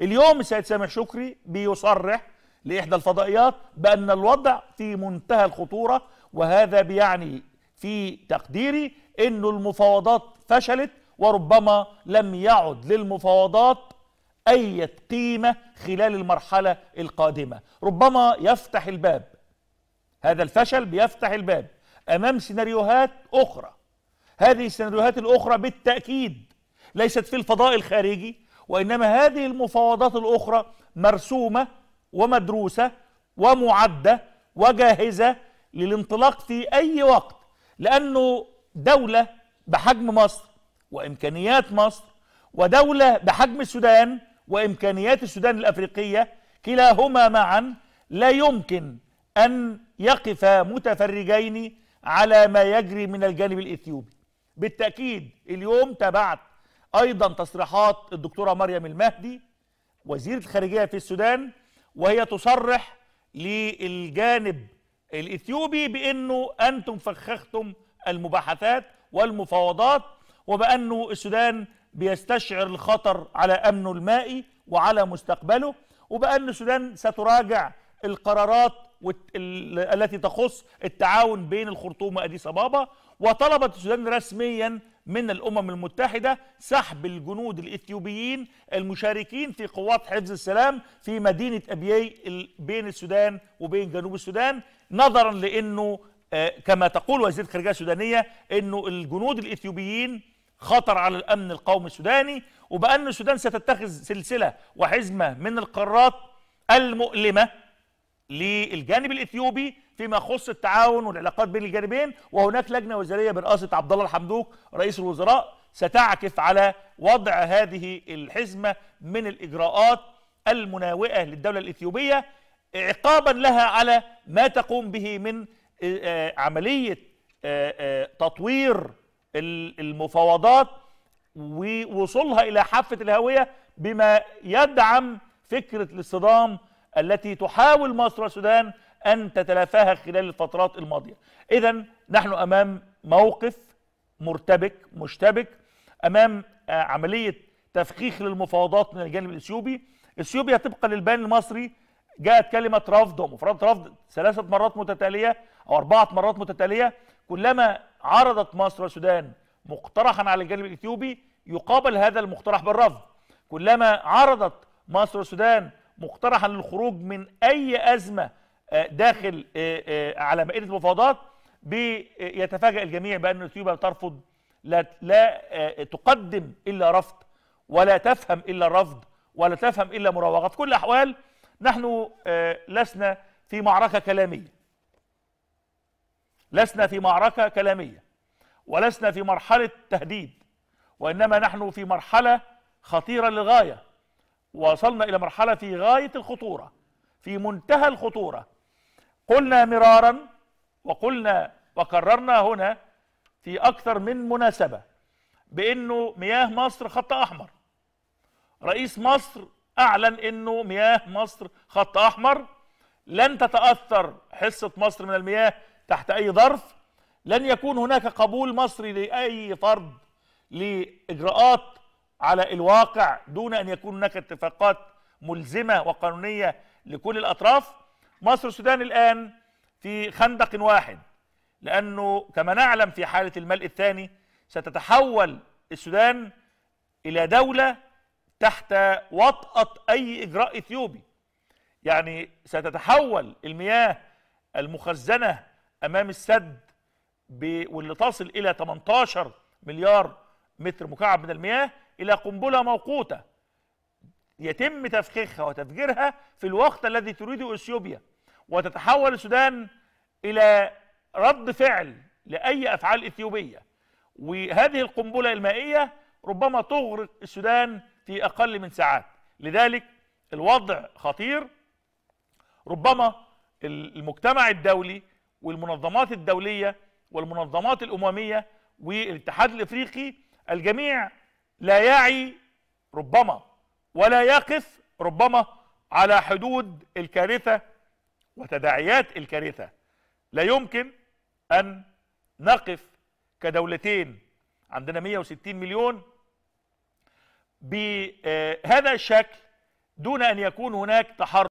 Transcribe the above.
اليوم السيد سامح شكري بيصرح لإحدى الفضائيات بأن الوضع في منتهى الخطورة وهذا بيعني في تقديري أن المفاوضات فشلت وربما لم يعد للمفاوضات أي قيمة خلال المرحلة القادمة ربما يفتح الباب هذا الفشل بيفتح الباب أمام سيناريوهات أخرى هذه السيناريوهات الأخرى بالتأكيد ليست في الفضاء الخارجي وإنما هذه المفاوضات الأخرى مرسومة ومدروسة ومعدة وجاهزة للانطلاق في أي وقت لأنه دولة بحجم مصر وإمكانيات مصر ودولة بحجم السودان وإمكانيات السودان الأفريقية كلاهما معا لا يمكن أن يقف متفرجين على ما يجري من الجانب الإثيوبي بالتأكيد اليوم تابعت ايضا تصريحات الدكتوره مريم المهدي وزيره الخارجيه في السودان وهي تصرح للجانب الاثيوبي بانه انتم فخختم المباحثات والمفاوضات وبانه السودان بيستشعر الخطر على امنه المائي وعلى مستقبله وبان السودان ستراجع القرارات التي تخص التعاون بين الخرطوم واديس ابابا وطلبت السودان رسميا من الأمم المتحدة سحب الجنود الإثيوبيين المشاركين في قوات حفظ السلام في مدينة أبيي بين السودان وبين جنوب السودان نظرا لأنه آه، كما تقول وزيرة الخارجية السودانية أنه الجنود الإثيوبيين خطر على الأمن القومي السوداني وبأن السودان ستتخذ سلسلة وحزمة من القارات المؤلمة للجانب الإثيوبي فيما يخص التعاون والعلاقات بين الجانبين وهناك لجنه وزاريه برئاسه عبد الله الحمدوك رئيس الوزراء ستعكف على وضع هذه الحزمه من الاجراءات المناوئه للدوله الاثيوبيه عقابا لها على ما تقوم به من آه، آه، عمليه آه، تطوير المفاوضات ووصولها الى حافه الهويه بما يدعم فكره الاصطدام التي تحاول مصر والسودان أن تتلافاها خلال الفترات الماضية إذا نحن أمام موقف مرتبك مشتبك أمام آه، عملية تفخيخ للمفاوضات من الجانب الإثيوبي إثيوبيا طبقا للبيان المصري جاءت كلمة رفض ومفرد رفض ثلاثة مرات متتالية أو أربعة مرات متتالية كلما عرضت مصر والسودان مقترحا على الجانب الإثيوبي يقابل هذا المقترح بالرفض كلما عرضت مصر والسودان مقترحا للخروج من أي أزمة داخل آه، آه، على مائده المفاوضات بيتفاجئ الجميع بان اثيوبيا ترفض لا لا آه، تقدم الا رفض ولا تفهم الا الرفض ولا تفهم الا مراوغه في كل الاحوال نحن لسنا في معركه كلاميه لسنا في معركه كلاميه ولسنا في مرحله تهديد وانما نحن في مرحله خطيره للغايه وصلنا الى مرحله في غايه الخطوره في منتهى الخطوره قلنا مرارا وقلنا وكررنا هنا في أكثر من مناسبة بأنه مياه مصر خط أحمر رئيس مصر أعلن أنه مياه مصر خط أحمر لن تتأثر حصة مصر من المياه تحت أي ظرف لن يكون هناك قبول مصري لأي فرض لإجراءات على الواقع دون أن يكون هناك اتفاقات ملزمة وقانونية لكل الأطراف مصر والسودان الآن في خندق واحد لأنه كما نعلم في حالة الملء الثاني ستتحول السودان إلى دولة تحت وطأة أي إجراء إثيوبي يعني ستتحول المياه المخزنة أمام السد واللي تصل إلى 18 مليار متر مكعب من المياه إلى قنبلة موقوتة يتم تفخيخها وتفجيرها في الوقت الذي تريده اثيوبيا وتتحول السودان الى رد فعل لاي افعال اثيوبيه وهذه القنبله المائيه ربما تغرق السودان في اقل من ساعات لذلك الوضع خطير ربما المجتمع الدولي والمنظمات الدوليه والمنظمات الامميه والاتحاد الافريقي الجميع لا يعي ربما ولا يقف ربما على حدود الكارثة وتداعيات الكارثة لا يمكن أن نقف كدولتين عندنا 160 مليون بهذا آه، الشكل دون أن يكون هناك تحرك